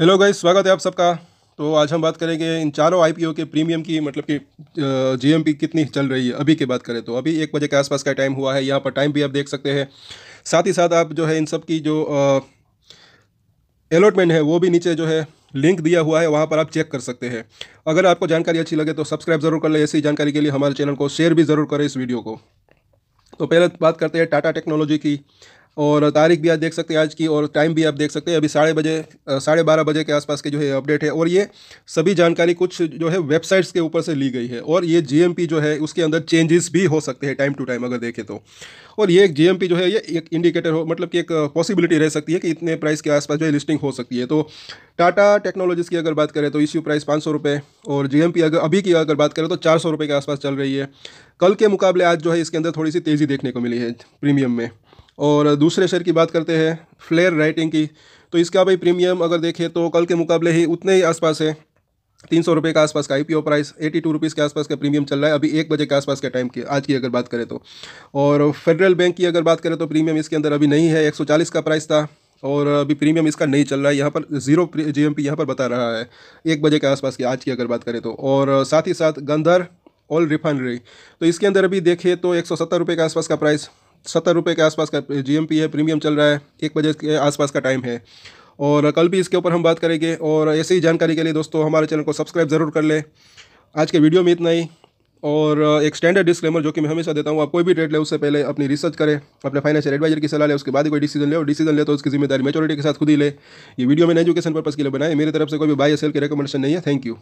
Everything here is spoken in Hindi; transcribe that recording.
हेलो गाइस स्वागत है आप सबका तो आज हम बात करेंगे इन चारों आईपीओ के प्रीमियम की मतलब कि जीएमपी कितनी चल रही है अभी की बात करें तो अभी एक बजे के आसपास का टाइम हुआ है यहाँ पर टाइम भी आप देख सकते हैं साथ ही साथ आप जो है इन सब की जो अलॉटमेंट है वो भी नीचे जो है लिंक दिया हुआ है वहाँ पर आप चेक कर सकते हैं अगर आपको जानकारी अच्छी लगे तो सब्सक्राइब जरूर कर लें ऐसी जानकारी के लिए हमारे चैनल को शेयर भी ज़रूर करें इस वीडियो को तो पहले बात करते हैं टाटा टेक्नोलॉजी की और तारीख भी आप देख सकते हैं आज की और टाइम भी आप देख सकते हैं अभी साढ़े बजे साढ़े बारह बजे के आसपास के जो है अपडेट है और ये सभी जानकारी कुछ जो है वेबसाइट्स के ऊपर से ली गई है और ये जीएमपी जो है उसके अंदर चेंजेस भी हो सकते हैं टाइम टू टाइम अगर देखें तो और ये एक जी जो है ये एक इंडिकेटर हो मतलब कि एक पॉसिबिलिटी रह सकती है कि इतने प्राइस के आसपास जो है लिस्टिंग हो सकती है तो टाटा टेक्नोलॉजीज़ की अगर बात करें तो इश्यू प्राइस पाँच सौ और जी अगर अभी की अगर बात करें तो चार सौ रुपये के आसपास चल रही है कल के मुकाबले आज जो है इसके अंदर थोड़ी सी तेज़ी देखने को मिली है प्रीमियम में और दूसरे शेयर की बात करते हैं फ्लेयर राइटिंग की तो इसका भाई प्रीमियम अगर देखें तो कल के मुकाबले ही उतने ही आसपास है तीन सौ रुपये के आसपास का IPO price eighty two rupees के आसपास का प्रीमियम चल रहा है अभी एक बजे के आसपास के टाइम की आज की अगर बात करें तो और फेडरल बैंक की अगर बात करें तो प्रीमियम इसके अंदर अभी नहीं है एक सौ चालीस का प्राइस था और अभी प्रीमियम इसका नहीं चल रहा है यहाँ पर जीरो जी एम पी यहाँ पर बता रहा है एक बजे के आसपास की आज की अगर बात करें तो और साथ ही साथ गंधर ऑल रिफाइनरी तो इसके अंदर अभी देखिए तो एक सौ सत्तर रुपये के आसपास का प्राइस सत्तर रुपये के आसपास का जी है प्रीमियम चल रहा है एक बजे के आसपास का टाइम है और कल भी इसके ऊपर हम बात करेंगे और ऐसे ही जानकारी के लिए दोस्तों हमारे चैनल को सब्सक्राइब ज़रूर कर लें आज के वीडियो में इतना ही और एक स्टैंडर्ड डिस्क्लेमर जो कि मैं हमेशा देता हूँ आप कोई भी ट्रेड ले उससे पहले अपनी रिसर्च करें अपने फाइनेंशियल एडवाइजर की सलाह ले उसके बाद ही कोई डिसीजन ले और डिसीजन ले तो उसकी जिम्मेदारी मेचोरिटी के साथ खुद ही ले ये वीडियो मैंने एजुकेशन पर्पज़ के लिए बनाए मेरी तरफ से कोई भी बाय सेल की रिकमेंडेशन नहीं है थैंक यू